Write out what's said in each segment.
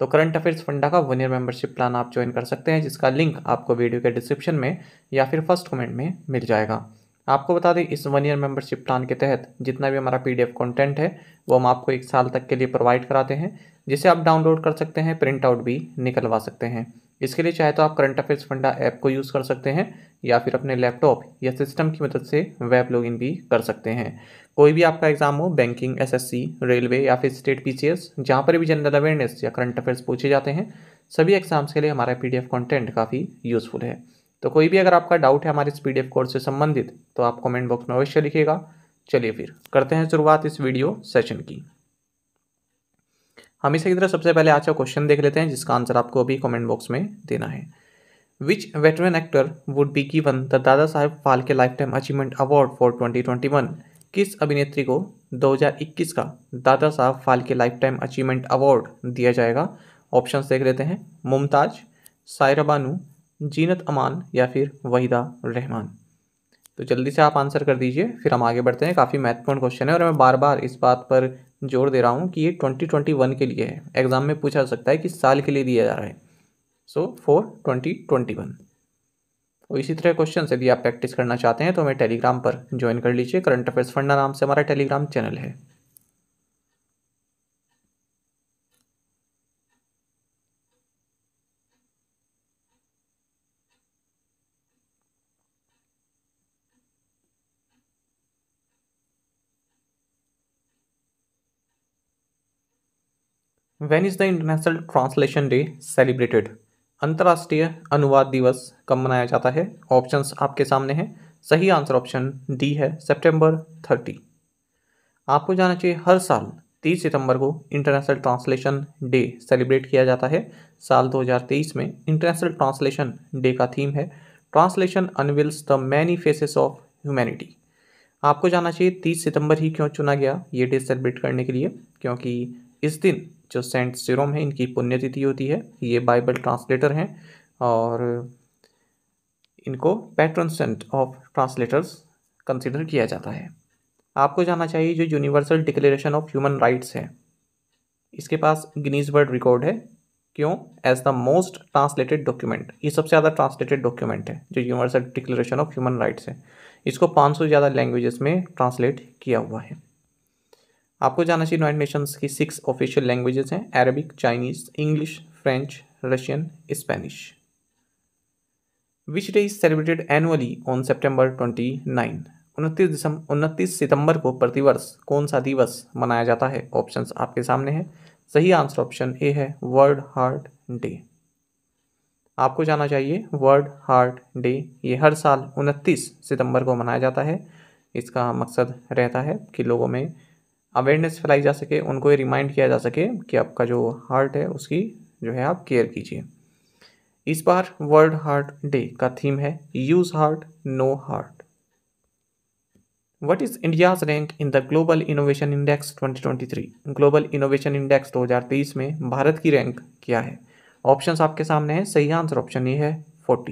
तो current affairs Funda का one year membership plan आप ज्वाइन कर सकते हैं जिसका लिंक आपको वीडियो के डिस्क्रिप्शन में या फिर फर्स्ट कमेंट में मिल जाएगा आपको बता दें इस वन ईयर मेंबरशिप प्लान के तहत जितना भी हमारा पी कंटेंट है वो हम आपको एक साल तक के लिए प्रोवाइड कराते हैं जिसे आप डाउनलोड कर सकते हैं प्रिंट आउट भी निकलवा सकते हैं इसके लिए चाहे तो आप करंट अफेयर्स फंडा ऐप को यूज़ कर सकते हैं या फिर अपने लैपटॉप या सिस्टम की मदद से वेब लॉगिन भी कर सकते हैं कोई भी आपका एग्जाम हो बैंकिंग एसएससी रेलवे या फिर स्टेट पीसीएस जहां पर भी जनरल अवेयरनेस या करंट अफेयर्स पूछे जाते हैं सभी एग्जाम्स के लिए हमारा पीडीएफ कंटेंट काफ़ी यूज़फुल है तो कोई भी अगर आपका डाउट है हमारे इस पीडीएफ कोर्स से संबंधित तो आप कमेंट बॉक्स में अवश्य लिखिएगा चलिए फिर करते हैं शुरुआत इस वीडियो सेशन की हम इसी की तरह सबसे पहले आज का क्वेश्चन देख लेते हैं जिसका आंसर आपको अभी कमेंट बॉक्स में देना है which veteran actor would be given the Dadasaheb के lifetime achievement award for twenty twenty one किस अभिनेत्री को 2021 का Dadasaheb Phalke lifetime achievement award दिया जाएगा ऑप्शन देख लेते हैं मुमताज सायरा बानू जीनत अमान या फिर वहीदा रहमान तो जल्दी से आप आंसर कर दीजिए फिर हम आगे बढ़ते हैं काफ़ी महत्वपूर्ण क्वेश्चन है और मैं बार बार इस बात पर जोर दे रहा हूँ कि ये 2021 के लिए है एग्ज़ाम में पूछा जा सकता है कि साल के लिए दिया जा रहा है सो फॉर ट्वेंटी तो इसी तरह क्वेश्चन यदि आप प्रैक्टिस करना चाहते हैं तो हमें टेलीग्राम पर ज्वाइन कर लीजिए करंट अफेयर्स फंडा नाम से हमारा टेलीग्राम चैनल है When is the International Translation Day celebrated? अंतर्राष्ट्रीय अनुवाद दिवस कब मनाया जाता है ऑप्शंस आपके सामने हैं सही आंसर ऑप्शन डी है सितंबर थर्टी आपको जाना चाहिए हर साल तीस सितंबर को इंटरनेशनल ट्रांसलेशन डे सेलिब्रेट किया जाता है साल 2023 में इंटरनेशनल ट्रांसलेशन डे का थीम है translation unveils the many faces of humanity आपको जाना चाहिए तीस सितंबर ही क्यों चुना गया ये डे सेलिब्रेट करने के लिए क्योंकि इस दिन जो सेंट सिरोम है इनकी पुण्यतिथि होती है ये बाइबल ट्रांसलेटर हैं और इनको patron saint of translators consider किया जाता है आपको जाना चाहिए जो Universal Declaration of Human Rights है इसके पास गिनीज वर्ल्ड रिकॉर्ड है क्यों as the most translated document ये सबसे ज़्यादा ट्रांसलेटेड डॉक्यूमेंट है जो Universal Declaration of Human Rights है इसको 500 से ज़्यादा लैंग्वेजेस में ट्रांसलेट किया हुआ है आपको जाना चाहिए यूनाइट नेशंस की सिक्स ऑफिशियल लैंग्वेजेस हैं Arabic Chinese English French Russian Spanish which day is celebrated annually on September twenty nine उनतीस दिसंबर उनतीस सितंबर को प्रतिवर्ष कौन सा दिवस मनाया जाता है ऑप्शन आपके सामने हैं सही आंसर ऑप्शन ए है वर्ल्ड हार्ट डे आपको जाना चाहिए वर्ल्ड हार्ट डे ये हर साल उनतीस सितंबर को मनाया जाता है इसका मकसद रहता है कि लोगों में अवेयरनेस फैलाई जा सके उनको ये रिमाइंड किया जा सके कि आपका जो हार्ट है उसकी जो है आप केयर कीजिए इस बार वर्ल्ड हार्ट डे का थीम है use heart know heart what is India's rank in the Global Innovation Index 2023 Global Innovation Index 2023 में भारत की रैंक क्या है ऑप्शंस आपके सामने हैं सही आंसर ऑप्शन ये है 40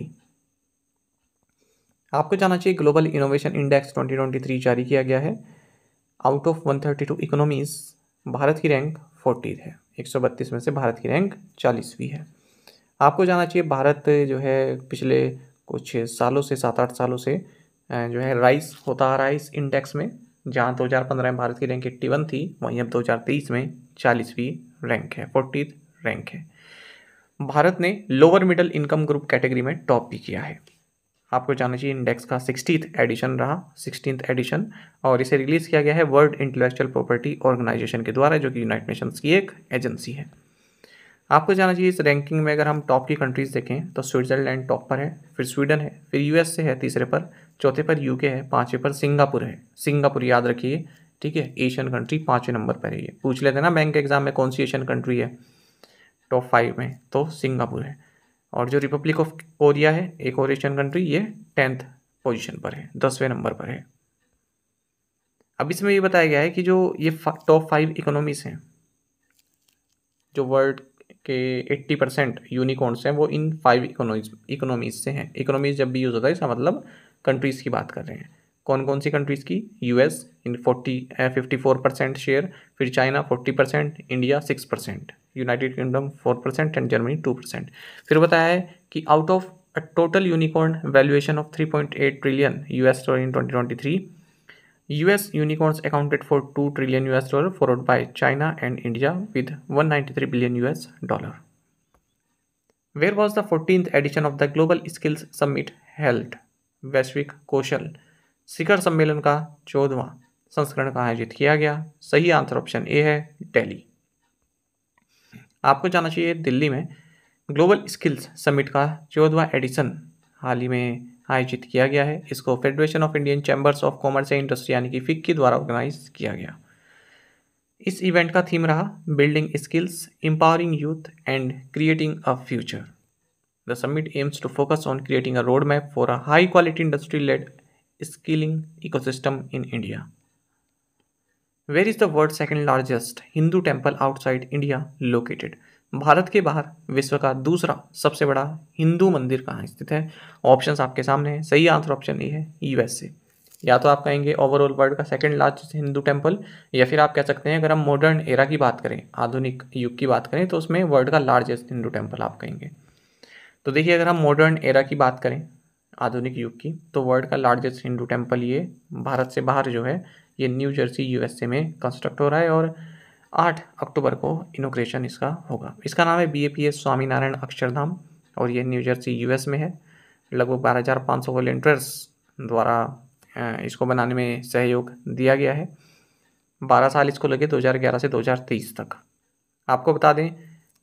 आपको जाना चाहिए ग्लोबल इनोवेशन इंडेक्स 2023 जारी किया गया है आउट ऑफ 132 इकोनॉमीज भारत की रैंक फोर्टी है 132 में से भारत की रैंक चालीसवीं है आपको जाना चाहिए भारत जो है पिछले कुछ सालों से सात आठ सालों से जो है राइस होता आ रहा है इस इंडेक्स में जहाँ 2015 में भारत की रैंक 81 थी वहीं अब 2023 में चालीसवीं रैंक है फोर्टी रैंक है भारत ने lower middle income group category में टॉप भी किया है आपको जानना चाहिए इंडेक्स का सिक्सटीथ एडिशन रहा सिक्सटीन एडिशन और इसे रिलीज़ किया गया है वर्ल्ड इंटेलेक्चुअल प्रॉपर्टी ऑर्गेनाइजेशन के द्वारा जो कि यूनाइटेड नेशंस की एक एजेंसी है आपको जानना चाहिए इस रैंकिंग में अगर हम टॉप की कंट्रीज़ देखें तो स्विट्ज़रलैंड टॉप पर है फिर स्वीडन है फिर यू यूएसए है तीसरे पर चौथे पर यूके है पाँचवें पर सिंगापुर है सिंगापुर याद रखिए ठीक है एशियन कंट्री पाँचवें नंबर पर है ये पूछ लेते ना बैंक एग्जाम में कौन सी एशियन कंट्री है टॉप फाइव में तो सिंगापुर है और जो रिपब्लिक ऑफ कोरिया है एक और एशियन कंट्री ये टेंथ पोजीशन पर है दसवें नंबर पर है अब इसमें ये बताया गया है कि जो ये टॉप फाइव इकोनॉमीज हैं जो वर्ल्ड के एट्टी परसेंट यूनिकॉर्न्स हैं वो इन फाइव इकोनॉमीज इकोनॉमीज से हैं इकोनॉमीज जब भी यूज़ होता है इसका मतलब कंट्रीज़ की बात कर रहे हैं कौन कौन सी कंट्रीज़ की US in forty fifty four percent share फिर China forty percent India six percent United Kingdom four percent and Germany two percent फिर बताया है कि out of a total unicorn valuation of three point eight trillion U S dollar in twenty twenty three US unicorns accounted for 2 trillion US dollar followed by China and India with 193 billion US dollar. Where was the 14th edition of the Global Skills Summit वैश्विक कौशल शिखर सम्मेलन का चौदवा संस्करण का आयोजित किया गया सही answer option A है दिल्ली आपको जाना चाहिए दिल्ली में ग्लोबल स्किल्स समिट का चौदवा एडिशन हाल ही में आयोजित किया गया है इसको federation of Indian chambers of commerce and industry यानी कि फिक्की द्वारा ऑर्गेनाइज किया गया इस इवेंट का थीम रहा building skills empowering youth and creating a future the summit aims to focus on creating a road map for a high quality industry led skilling ecosystem in India where is the world second largest Hindu temple outside India located Bharat के बाहर विश्व का दूसरा सबसे बड़ा हिंदू मंदिर कहाँ स्थित है ऑप्शंस आपके सामने हैं सही आंसर ऑप्शन ये है यूएसए या तो आप कहेंगे ओवरऑल वर्ल्ड का सेकेंड लार्जेस्ट हिंदू टेम्पल या फिर आप कह सकते हैं अगर हम मॉडर्न एरा की बात करें आधुनिक युग की बात करें तो उसमें वर्ल्ड का लार्जेस्ट हिंदू टेम्पल आप कहेंगे तो देखिए अगर हम मॉडर्न एरा की बात करें आधुनिक युग की तो वर्ल्ड का लार्जेस्ट हिंदू टेम्पल ये भारत से बाहर जो है ये न्यू जर्सी यूएसए में कंस्ट्रक्ट हो रहा है और आठ अक्टूबर को इनोग्रेशन इसका होगा इसका नाम है B A P S Swami Narayan Akshardham और ये न्यू जर्सी यूएस में है लगभग बारह हज़ार पाँच सौ वॉलेंटियर्स द्वारा इसको बनाने में सहयोग दिया गया है बारह साल इसको लगे 2011 से 2023 तक आपको बता दें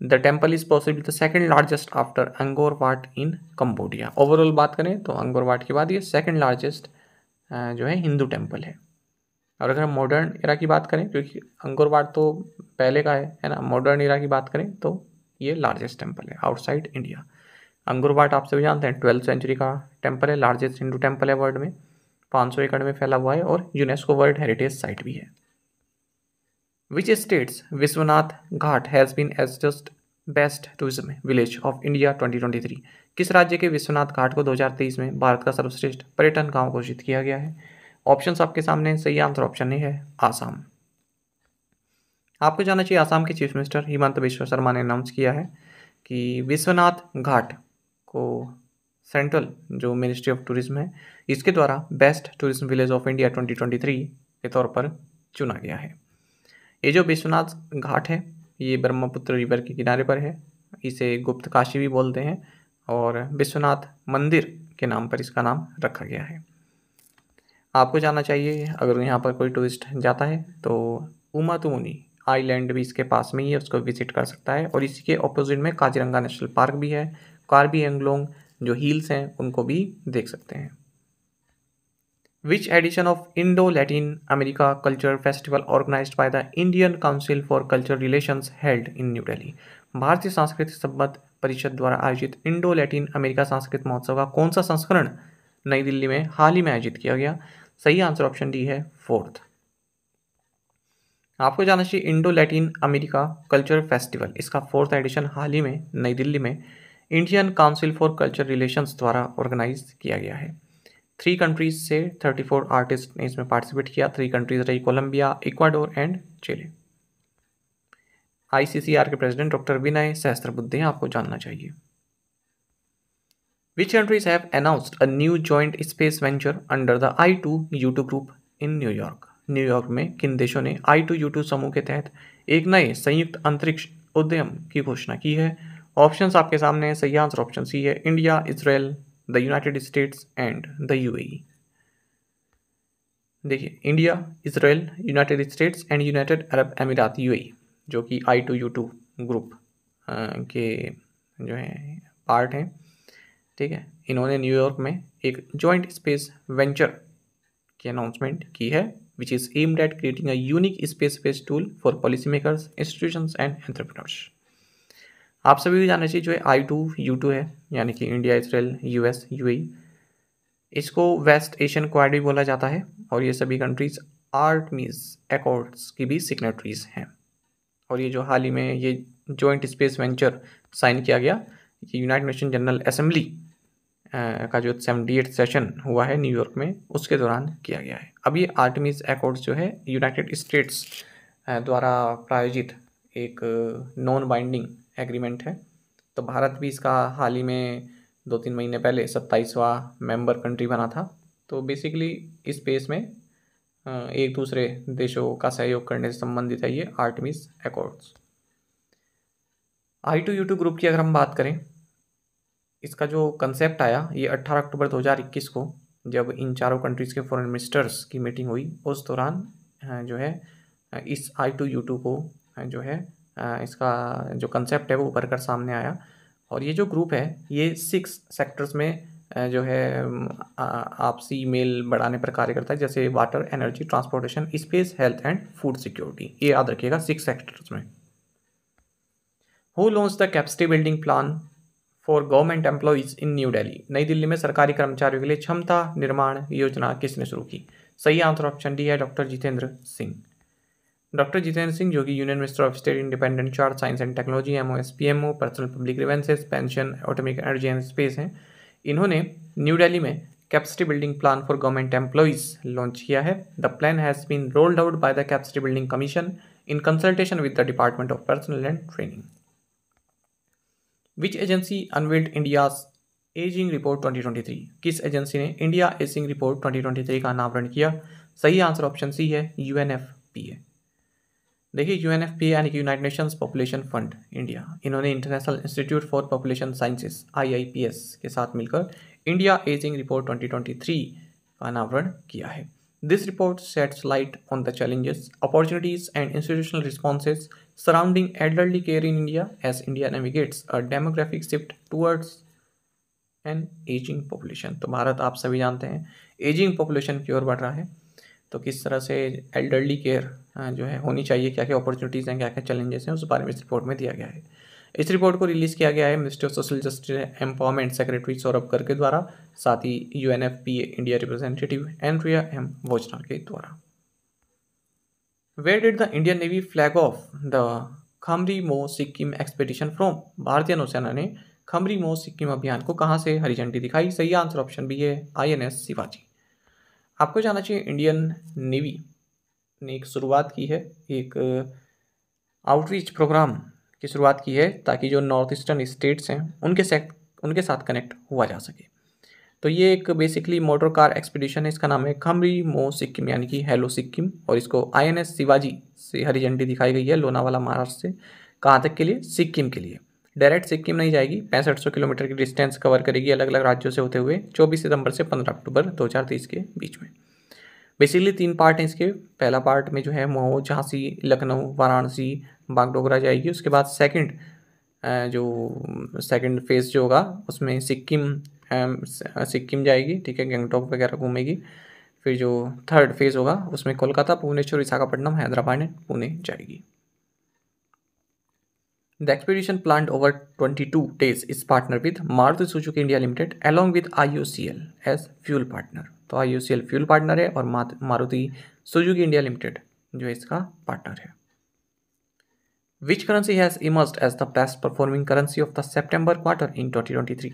the temple is possible the second largest after Angkor Wat in Cambodia overall बात करें तो अंगोर वाट के बाद ये सेकेंड लार्जेस्ट जो है हिंदू टेम्पल है और अगर हम मॉडर्न इरा की बात करें क्योंकि अंगुरवाड तो पहले का है है ना मॉडर्न इरा की बात करें तो ये लार्जेस्ट टेम्पल है आउटसाइड इंडिया अंगुरवाड आप सभी जानते हैं ट्वेल्थ सेंचुरी का टेम्पल है लार्जेस्ट हिंदू टेम्पल है वर्ल्ड में पाँच एकड़ में फैला हुआ है और यूनेस्को वर्ल्ड हेरिटेज साइट भी है which state's Vishwanath Ghat has been एजस्ट best tourism village of India 2023 किस राज्य के विश्वनाथ घाट को 2023 में भारत का सर्वश्रेष्ठ पर्यटन गांव घोषित किया गया है ऑप्शंस आपके सामने सही आंसर ऑप्शन ए है आसाम आपको जाना चाहिए आसाम के चीफ मिनिस्टर हिमंत विश्व शर्मा ने अनाउंस किया है कि विश्वनाथ घाट को सेंट्रल जो मिनिस्ट्री ऑफ टूरिज्म है इसके द्वारा best tourism village of India 2023 के तौर पर चुना गया है ये जो विश्वनाथ घाट है ये ब्रह्मपुत्र रिवर के किनारे पर है इसे गुप्त काशी भी बोलते हैं और विश्वनाथ मंदिर के नाम पर इसका नाम रखा गया है आपको जाना चाहिए अगर यहाँ पर कोई टूरिस्ट जाता है तो उमा उमातुमुनी आईलैंड भी इसके पास में ही है उसको विजिट कर सकता है और इसी के अपोजिट में काजीरंगा नेशनल पार्क भी है कार्बी एंगलोंग जो हील्स हैं उनको भी देख सकते हैं which edition of Indo Latin America culture festival organise by the Indian council for culture relation held in New Delhi भारतीय सांस्कृतिक संबद्ध परिषद द्वारा आयोजित इंडो लैटिन अमेरिका सांस्कृतिक महोत्सव का कौन सा संस्करण नई दिल्ली में हाल ही में आयोजित किया गया सही आंसर ऑप्शन डी है फोर्थ आपको जाना चाहिए Indo Latin America culture festival इसका फोर्थ एडिशन हाल ही में नई दिल्ली में Indian council for culture relations द्वारा ऑर्गेनाइज किया गया है थ्री कंट्रीज से थर्टी फोर आर्टिस्ट ने इसमें पार्टिसिपेट किया थ्री कंट्रीज रही Colombia Ecuador and Chile ICCR के प्रेसिडेंट डॉक्टर विनय सहस्त्रबुद्धे आपको जानना चाहिए Which countries have announced a new joint space venture under the I two U two group in New York New York में किन देशों ने आई टू यू टू समूह के तहत एक नए संयुक्त अंतरिक्ष उद्यम की घोषणा की है ऑप्शन आपके सामने हैं सही आंसर ऑप्शन सी है India Israel the United States and the UAE देखिए India Israel United States and United Arab Emirates UAE जो कि I two U two group के जो है पार्ट हैं ठीक है इन्होंने न्यूयॉर्क में एक जॉइंट स्पेस वेंचर की अनाउंसमेंट की है which is aimed at creating a unique space based tool for policy makers institution and entrepreneurs आप सभी भी जानना चाहिए जो है आई टू यू टू है यानी कि India Israel U S U A इसको वेस्ट एशियन क्वाड भी बोला जाता है और ये सभी कंट्रीज आर्टमीज एकॉर्ड्स की भी सिग्नेटरीज हैं और ये जो हाल ही में ये जॉइंट स्पेस वेंचर साइन किया गया यूनाइटेड नेशन जनरल असेंबली का जो सेवेंटी एट सेशन हुआ है न्यूयॉर्क में उसके दौरान किया गया है अब ये आर्टमीज एकॉर्ड जो है यूनाइटेड स्टेट्स द्वारा प्रायोजित एक नॉन बाइंडिंग एग्रीमेंट है तो भारत भी इसका हाल ही में दो तीन महीने पहले सत्ताईसवा मेंबर कंट्री बना था तो बेसिकली इस स्पेस में एक दूसरे देशों का सहयोग करने से संबंधित है ये Artemis accords I two U two group की अगर हम बात करें इसका जो कंसेप्ट आया ये 18 अक्टूबर 2021 को जब इन चारों कंट्रीज़ के फॉरेन मिनिस्टर्स की मीटिंग हुई उस दौरान जो है इस आई टू यू टू को जो है इसका जो कंसेप्ट है वो उभर कर सामने आया और ये जो ग्रुप है ये सिक्स सेक्टर्स में जो है आपसी मेल बढ़ाने पर कार्य करता है जैसे water energy transportation space health and food security ये याद रखिएगा सिक्स सेक्टर्स में who launch the capacity building plan for government employees in New Delhi Nai Delhi में सरकारी कर्मचारियों के लिए क्षमता निर्माण योजना किसने शुरू की सही आंसर ऑप्शन डी है डॉक्टर जितेंद्र सिंह डॉक्टर जितेंद्र सिंह जो कि union minister of state independent charge science and technology M O S P M O personnel public grievances pension atomic energy and space हैं इन्होंने न्यू डेली में capacity building plan for government employees launch किया है the plan has been rolled out by the capacity building commission in consultation with the department of personal and training which agency unveiled India ageing report 2023 किस agency ने India ageing report 2023 का अनावरण किया सही answer option C है U N F P A देखिए U N F यानी कि United Nations population fund India इन्होंने international institute for population sciences S के साथ मिलकर इंडिया एजिंग रिपोर्ट 2023 का अनावरण किया है this report sets light on the challenges opportunities and institutional responses surrounding elderly care in India as India navigates a demographic shift towards an ageing population तो भारत आप सभी जानते हैं एजिंग पॉपुलेशन की ओर बढ़ रहा है तो किस तरह से एल्डरली केयर हाँ, जो है होनी चाहिए क्या क्या अपॉर्चुनिटीज़ हैं क्या क्या चैलेंजेस हैं उस बारे में इस रिपोर्ट में दिया गया है इस रिपोर्ट को रिलीज़ किया गया है ministry of social justice empowerment secretary Saurabh कर के द्वारा साथ ही U N F P India representative Andrea M Wojnar के द्वारा where did the Indian navy flag off the खमरी मो सिक्किम एक्सपेडिशन फ्रॉम भारतीय नौसेना ने खमरी मो सिक्किम अभियान को कहाँ से हरी झंडी दिखाई सही आंसर ऑप्शन बी है आईएनएस शिवाजी आपको जाना चाहिए इंडियन नेवी ने एक शुरुआत की है एक आउटरीच uh, प्रोग्राम की शुरुआत की है ताकि जो नॉर्थ ईस्टर्न स्टेट्स हैं उनके से उनके साथ कनेक्ट हुआ जा सके तो ये एक बेसिकली मोटर कार एक्सपीडिशन है इसका नाम है खमरी मो सिक्किम यानी कि हेलो सिक्किम और इसको आईएनएस शिवाजी से हरी झंडी दिखाई गई है लोनावाला महाराष्ट्र से कहाँ तक के लिए सिक्किम के लिए डायरेक्ट सिक्किम नहीं जाएगी पैंसठ किलोमीटर की डिस्टेंस कवर करेगी अलग अलग राज्यों से होते हुए चौबीस सितंबर से पंद्रह अक्टूबर तेईस के बीच में बेसिकली तीन पार्ट हैं इसके पहला पार्ट में जो है मऊ झांसी लखनऊ वाराणसी बागडोगरा जाएगी उसके बाद सेकंड जो सेकंड फेज़ जो होगा उसमें सिक्किम सिक्किम जाएगी ठीक है गंगटॉक वगैरह घूमेगी फिर जो थर्ड फेज़ होगा उसमें कोलकाता भुवनेश्वर विशाखापट्टनम हैदराबाद एंड पुणे जाएगी the expedition plan over 22 days is partner with Maruti Suzuki India limited along with IOCL as fuel partner तो आईओसीएल फ्यूल पार्टनर है और मारुति सुजुक इंडिया लिमिटेड जो इसका पार्टनर है which currency has emerged as the best performing currency of the September quarter in 2023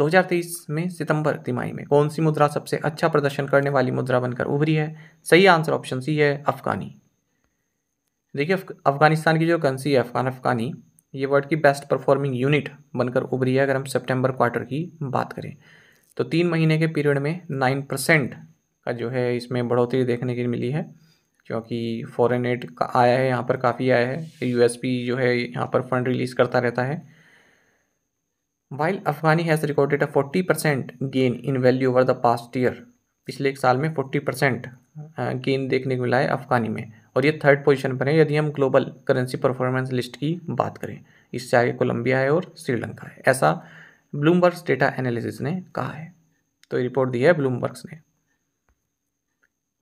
2023 में सितंबर तिमाही में कौन सी मुद्रा सबसे अच्छा प्रदर्शन करने वाली मुद्रा बनकर उभरी है सही आंसर ऑप्शन सी है अफगानी देखिए अफगानिस्तान की जो करेंसी है अफगान अफगानी ये वर्ल्ड की बेस्ट परफॉर्मिंग यूनिट बनकर उभरी है अगर हम सितंबर क्वार्टर की बात करें तो तीन महीने के पीरियड में नाइन परसेंट का जो है इसमें बढ़ोतरी देखने की मिली है क्योंकि फॉरेन एड का आया है यहाँ पर काफ़ी आया है यूएसपी जो है यहाँ पर फंड रिलीज़ करता रहता है while Afghani has recorded a forty percent gain in value over the past year पिछले एक साल में फोर्टी परसेंट गेन देखने को मिला है अफगानी में और ये थर्ड पोजीशन पर है यदि हम ग्लोबल करेंसी परफॉर्मेंस लिस्ट की बात करें इससे आगे कोलंबिया है और श्रीलंका है ऐसा ब्लूमबर्ग डेटा एनालिसिस ने कहा है तो ये रिपोर्ट दी है ब्लूमबर्ग्स ने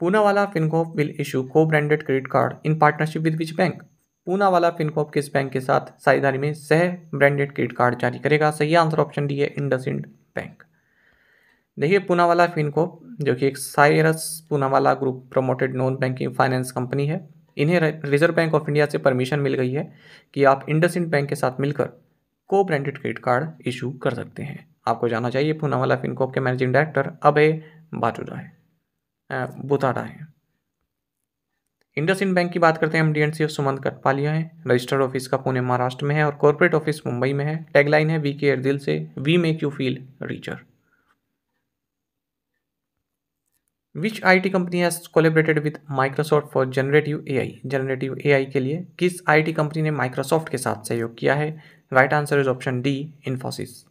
Poonawalla Fincorp will issue co branded credit card in partnership with which bank Poonawalla Fincorp किस बैंक के साथ साझेदारी में सह ब्रांडेड क्रेडिट कार्ड जारी करेगा सही आंसर ऑप्शन डी है इंडस इंड बैंक देखिए पूनावाला फिनकॉप जो कि एक Cyrus Poonawalla group promoted non banking finance company है इन्हें रिजर्व बैंक ऑफ इंडिया से परमिशन मिल गई है कि आप इंडस इंड बैंक के साथ मिलकर को ब्रांडेड क्रेडिट कार्ड इशू कर सकते हैं आपको जाना चाहिए पूनावाला फिनकॉप के मैनेजिंग डायरेक्टर अभय बाटुडा है बुताडा है इंडस इंड बैंक की बात करते हैं हम एफ सुमंत कटपालिया हैं रजिस्टर्ड ऑफिस का पुणे महाराष्ट्र में है और कॉर्पोरेट ऑफिस मुंबई में है टैगलाइन है वी केयर दिल से we make you feel richer which I T company has collaborated with Microsoft for generative A I generative A I के लिए किस आई टी कंपनी ने माइक्रोसॉफ्ट के साथ सहयोग किया है right answer is option D Infosys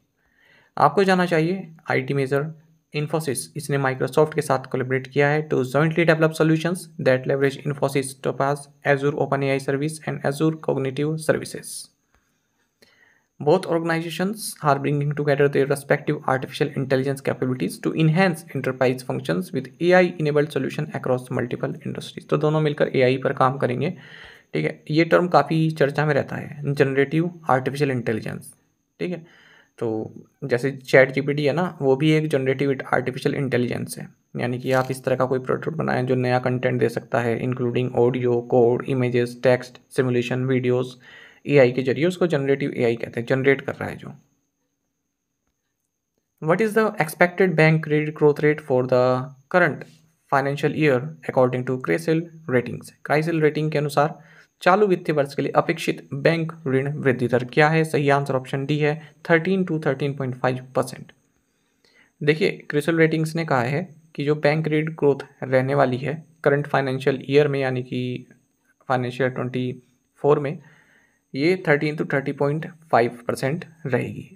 आपको जाना चाहिए आई टी मेजर इन्फोसिस इसने माइक्रोसॉफ्ट के साथ कोलेबरेट किया है to jointly develop solution that leverage Infosys Topaz Azure open A I service and Azure cognitive services both organization are bringing together their respective artificial intelligence capabilities to enhance enterprise function with A I enabled solution across multiple industries तो दोनों मिलकर ए आई पर काम करेंगे ठीक है ये term काफ़ी चर्चा में रहता है जनरेटिव आर्टिफिशियल इंटेलिजेंस ठीक है तो जैसे चैट जीपीटी है ना वो भी एक जनरेटिव आर्टिफिशियल इंटेलिजेंस है यानी कि आप इस तरह का कोई प्रोडक्ट बनाएं जो नया कंटेंट दे सकता है including audio code images text simulation videos AI के जरिए उसको जनरेटिव एआई कहते हैं जनरेट कर रहा है जो what is the expected bank credit growth rate for the current financial year according to Crisil ratings Crisil rating के अनुसार चालू वित्तीय वर्ष के लिए अपेक्षित बैंक ऋण वृद्धि दर क्या है सही आंसर ऑप्शन डी है thirteen to thirteen point five percent देखिए क्रिसल रेटिंग्स ने कहा है कि जो बैंक ऋण ग्रोथ रहने वाली है करंट फाइनेंशियल ईयर में यानी कि फाइनेंशियल ट्वेंटी फोर में ये thirteen to thirty point five percent रहेगी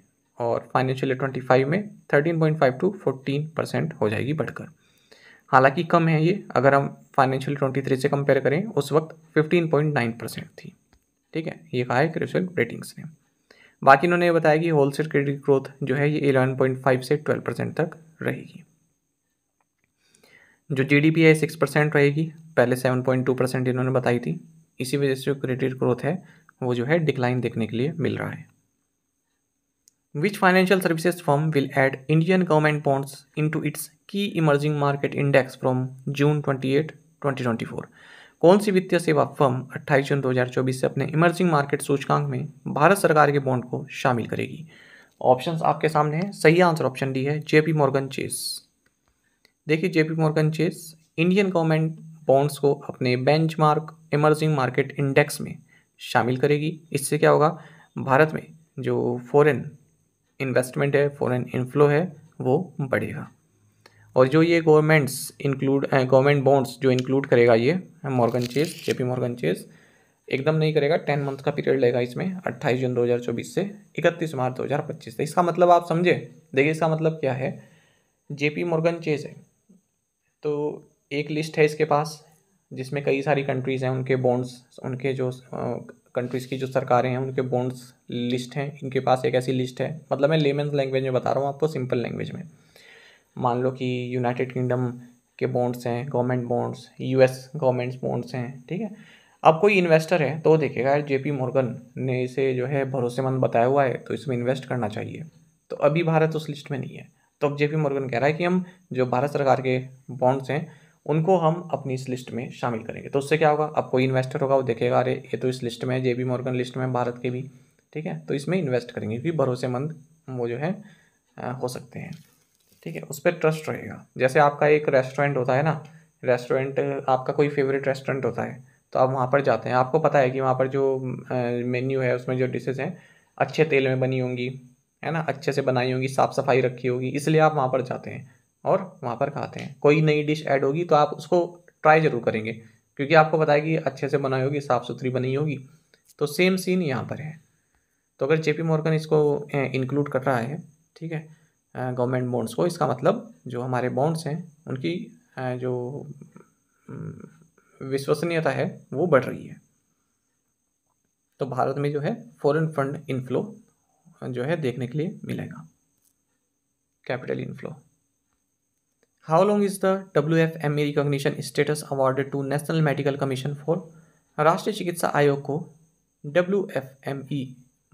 और फाइनेंशियल ट्वेंटी फाइव में thirteen point five to fourteen percent हो जाएगी बढ़कर हालांकि कम है ये अगर हम फाइनेंशियल ट्वेंटी थ्री से कंपेयर करें उस वक्त फिफ्टीन पॉइंट नाइन परसेंट थी ठीक है ये कहा है क्रिशल रेटिंग्स ने बाकी इन्होंने बताया कि होलसेल क्रेडिट ग्रोथ जो है ये एलेवन पॉइंट फाइव से ट्वेल्व परसेंट तक रहेगी जो जीडीपी है सिक्स परसेंट रहेगी पहले सेवन पॉइंट टू परसेंट इन्होंने बताई थी इसी वजह से जो क्रेडिट ग्रोथ है वो जो है डिक्लाइन देखने के लिए मिल रहा है which financial services firm will add Indian government bonds into its key emerging market index from June 28, 2024 कौन सी वित्तीय सेवा फर्म 28 जून 2024 से अपने इमर्जिंग मार्केट सूचकांक में भारत सरकार के बॉन्ड को शामिल करेगी ऑप्शंस आपके सामने हैं सही आंसर ऑप्शन डी है जेपी मॉर्गन चेस देखिए JP Morgan Chase Indian government bonds को अपने बेंचमार्क इमर्जिंग मार्केट इंडेक्स में शामिल करेगी इससे क्या होगा भारत में जो फॉरन इन्वेस्टमेंट है फॉरन इन्फ्लो है वो बढ़ेगा और जो ये गवर्नमेंट्स इंक्लूड गवर्नमेंट बॉन्ड्स जो इंक्लूड करेगा ये Morgan Chase JP Morgan Chase एकदम नहीं करेगा टेन मंथ का पीरियड लेगा इसमें अट्ठाईस जून चौबीस से इकतीस मार्च पच्चीस से इसका मतलब आप समझे देखिए इसका मतलब क्या है जेपी मॉर्गन चेस है तो एक लिस्ट है इसके पास जिसमें कई सारी कंट्रीज़ हैं उनके बॉन्ड्स उनके जो कंट्रीज़ की जो सरकारें हैं उनके बॉन्ड्स लिस्ट हैं इनके पास एक ऐसी लिस्ट है मतलब मैं लेमेंस लैंग्वेज में बता रहा हूँ आपको सिंपल लैंग्वेज में मान लो कि यूनाइटेड किंगडम के बॉन्ड्स हैं government bonds US governments bonds हैं ठीक है अब कोई इन्वेस्टर है तो देखेगा यार पी मॉर्गन ने इसे जो है भरोसेमंद बताया हुआ है तो इसमें इन्वेस्ट करना चाहिए तो अभी भारत उस लिस्ट में नहीं है तो अब जे पी मॉर्गन कह रहा है कि हम जो भारत सरकार के बॉन्ड्स हैं उनको हम अपनी इस लिस्ट में शामिल करेंगे तो उससे क्या होगा अब कोई इन्वेस्टर होगा वो देखेगा अरे ये तो इस लिस्ट में है पी मॉर्गन लिस्ट में भारत के भी ठीक है तो इसमें इन्वेस्ट करेंगे क्योंकि भरोसेमंद वो जो है हो सकते हैं ठीक है उस पर ट्रस्ट रहेगा जैसे आपका एक रेस्टोरेंट होता है ना रेस्टोरेंट आपका कोई फेवरेट रेस्टोरेंट होता है तो आप वहाँ पर जाते हैं आपको पता है कि वहाँ पर जो मेन्यू है उसमें जो डिशेज़ हैं अच्छे तेल में बनी होंगी है ना अच्छे से बनाई होंगी साफ़ सफाई रखी होगी इसलिए आप वहाँ पर जाते हैं और वहाँ पर खाते हैं कोई नई डिश ऐड होगी तो आप उसको ट्राई ज़रूर करेंगे क्योंकि आपको पता है कि अच्छे से बनाई होगी साफ़ सुथरी बनी होगी तो सेम सीन यहाँ पर है तो अगर जे पी मॉर्गन इसको इंक्लूड कर रहा है ठीक है गवर्नमेंट बॉन्ड्स को इसका मतलब जो हमारे बॉन्ड्स हैं उनकी जो विश्वसनीयता है वो बढ़ रही है तो भारत में जो है फॉरेन फंड इनफ्लो जो है देखने के लिए मिलेगा capital inflow how long is the W F M E recognition status awarded to national medical commission for राष्ट्रीय चिकित्सा आयोग को डब्ल्यू एफ एम ई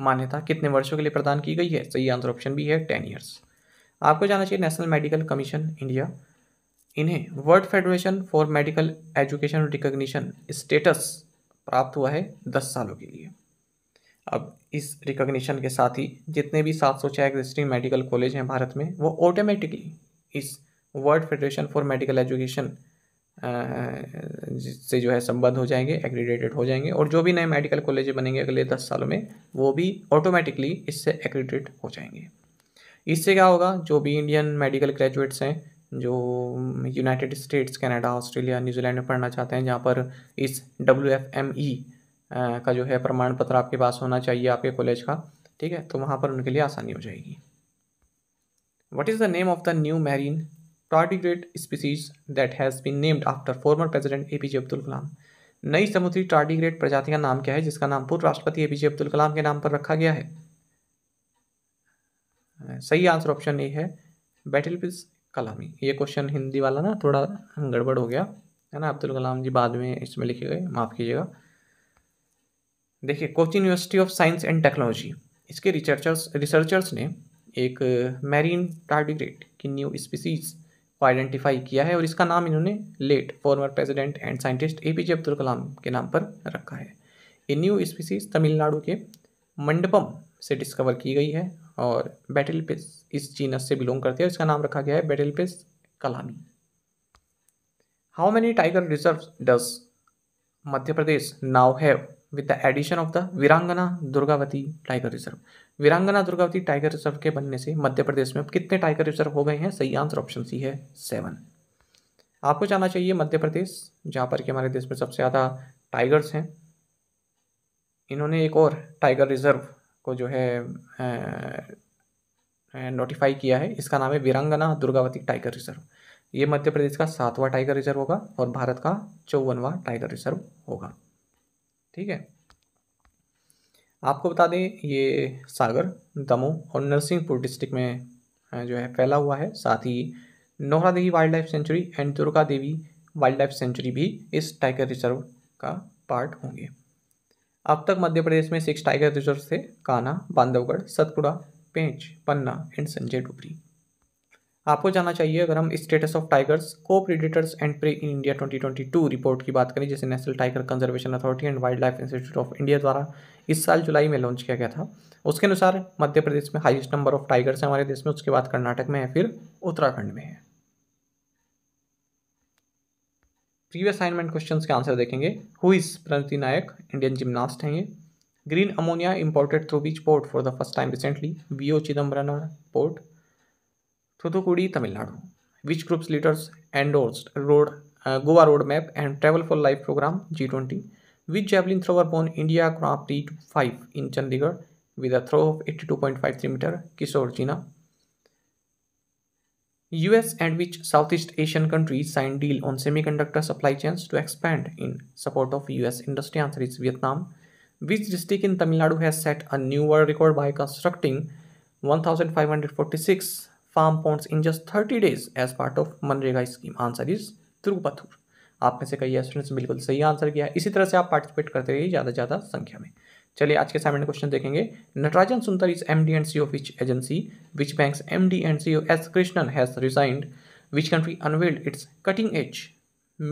मान्यता कितने वर्षों के लिए प्रदान की गई है सही आंसर ऑप्शन भी है टेन ईयर्स आपको जाना चाहिए नेशनल मेडिकल कमीशन इंडिया इन्हें world federation for medical education recognition status प्राप्त हुआ है दस सालों के लिए अब इस रिकग्निशन के साथ ही जितने भी सात सौ छः एग्जिस्टिंग मेडिकल कॉलेज हैं भारत में वो ऑटोमेटिकली इस world federation for medical education से जो है संबद्ध हो जाएंगे एग्रीडेटेड हो जाएंगे और जो भी नए मेडिकल कॉलेज बनेंगे अगले दस सालों में वो भी ऑटोमेटिकली इससे एग्रीडेट हो जाएंगे इससे क्या होगा जो भी इंडियन मेडिकल ग्रेजुएट्स हैं जो United States Canada Australia New Zealand में पढ़ना चाहते हैं जहाँ पर इस डब्ल्यू एफ एम ई का जो है प्रमाण पत्र आपके पास होना चाहिए आपके कॉलेज का ठीक है तो वहाँ पर उनके लिए आसानी हो जाएगी what is the name of the new marine that has been named after former president A P J Abdul Kalam नई समुद्री टार्डिग्रेट प्रजाति का नाम क्या है जिसका नाम पूर्व राष्ट्रपति ए पी जे अब्दुल कलाम के नाम पर रखा गया है सही आंसर ऑप्शन ए है बैटल पिस कलामी ये क्वेश्चन हिंदी वाला ना थोड़ा गड़बड़ हो गया है ना अब्दुल कलाम जी बाद में इसमें लिखे गए माफ़ कीजिएगा देखिए Cochin university of science and technology इसके रिसर्चर्स रिसर्चर्स ने एक मैरीन टार्डिग्रेट की न्यू स्पीसीज को आइडेंटिफाई किया है और इसका नाम इन्होंने late former president and scientist A P J Abdul Kalam के नाम पर रखा है ये न्यू स्पीसीज तमिलनाडु के मंडपम से डिस्कवर की गई है और बैटल पेस इस जीनस से बिलोंग करते हैं इसका नाम रखा गया है batillipes kalami how many tiger reserve does Madhya Pradesh now have with the addition of the Veerangana Durgavati tiger reserve वीरांगना दुर्गावती टाइगर रिजर्व के बनने से मध्य प्रदेश में कितने टाइगर रिजर्व हो गए हैं सही आंसर ऑप्शन सी है सेवन आपको जाना चाहिए मध्य प्रदेश जहाँ पर कि हमारे देश में सबसे ज़्यादा टाइगर्स हैं इन्होंने एक और टाइगर रिजर्व को जो है नोटिफाई किया है इसका नाम है वीरंगना दुर्गावती टाइगर रिजर्व ये मध्य प्रदेश का सातवां टाइगर रिजर्व होगा और भारत का चौवनवा टाइगर रिजर्व होगा ठीक है आपको बता दें ये सागर दमोह और नरसिंहपुर डिस्ट्रिक्ट में जो है फैला हुआ है साथ ही Nauradehi wildlife sanctuary and Durga Devi wildlife sanctuary भी इस टाइगर रिजर्व का पार्ट होंगे अब तक मध्य प्रदेश में सिक्स टाइगर रिजर्व थे काना बांधवगढ़ सतपुड़ा पेंच पन्ना एंड संजय डुबरी आपको जाना चाहिए अगर हम स्टेटस ऑफ टाइगर्स को predators and prey in India 2022 report की बात करें जैसे national tiger conservation authority and wildlife institute of India द्वारा इस साल जुलाई में लॉन्च किया गया था उसके अनुसार मध्य प्रदेश में हाईएस्ट नंबर ऑफ टाइगर्स हैं हमारे देश में उसके बाद कर्नाटक में है फिर उत्तराखंड में है प्रीवियस असाइनमेंट क्वेश्चन के आंसर देखेंगे who is Pranati Nayak Indian gymnast हैं ये green ammonia imported through which port for the first time recently V O Chidambaram port Thoothukudi Tamil Nadu which groups leaders endorse road Goa road map and travel for life program G twenty which javelin thrower won India crop two five in Chandigarh with a throw of eighty two point five three metre Kishore Jena US and which Southeast Asian countries signed deal on semiconductor supply chains to expand in support of US industry answer is Vietnam. Which district in Tamil Nadu has set a new world record by constructing 1546 farm ponds in just 30 days as part of manrega scheme answer is Tirupathur आप में से कई students बिल्कुल सही answer किया इसी तरह से आप पार्टिसिपेट करते रहिए ज़्यादा से ज़्यादा संख्या में चलिए आज के सामने क्वेश्चन देखेंगे Natarajan Sundar is MD and CEO which agency which banks MD and CEO S Krishnan has resigned which country unveiled its cutting edge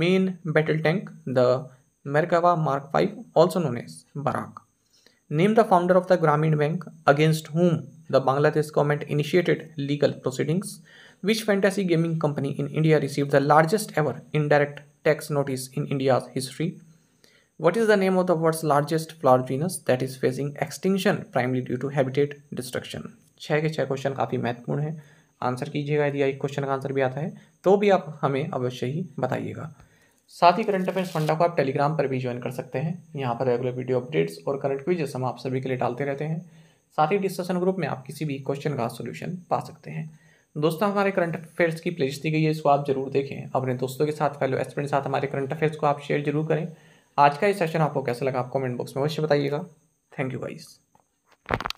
main battle tank the Merkava mark five also known as Barak name the founder of the Grameen bank against whom the Bangladesh government initiated legal proceedings which fantasy gaming company in India receive the largest ever indirect tax notice in India's history What is the name of the world's largest flower genus that is facing extinction primarily due to habitat destruction? छः के छः question काफ़ी महत्वपूर्ण है answer कीजिएगा यदि एक question का आंसर भी आता है तो भी आप हमें अवश्य ही बताइएगा साथ ही करंट अफेयर्स फंडा को आप टेलीग्राम पर भी ज्वाइन कर सकते हैं यहाँ पर रेगुलर वीडियो अपडेट्स और करंट क्विजेस हम आप सभी के लिए डालते रहते हैं साथ ही डिस्कशन ग्रुप में आप किसी भी क्वेश्चन का सोल्यूशन पा सकते हैं दोस्तों हमारे करंट अफेयर्स की प्लेज दी गई है इसको आप जरूर देखें अपने दोस्तों के साथ फैलो एक्सपेंट साथ हमारे करंट अफेयर्स को आप शेयर जरूर करें आज का ये सेशन आपको कैसा लगा आप कमेंट बॉक्स में अवश्य बताइएगा थैंक यू गाइस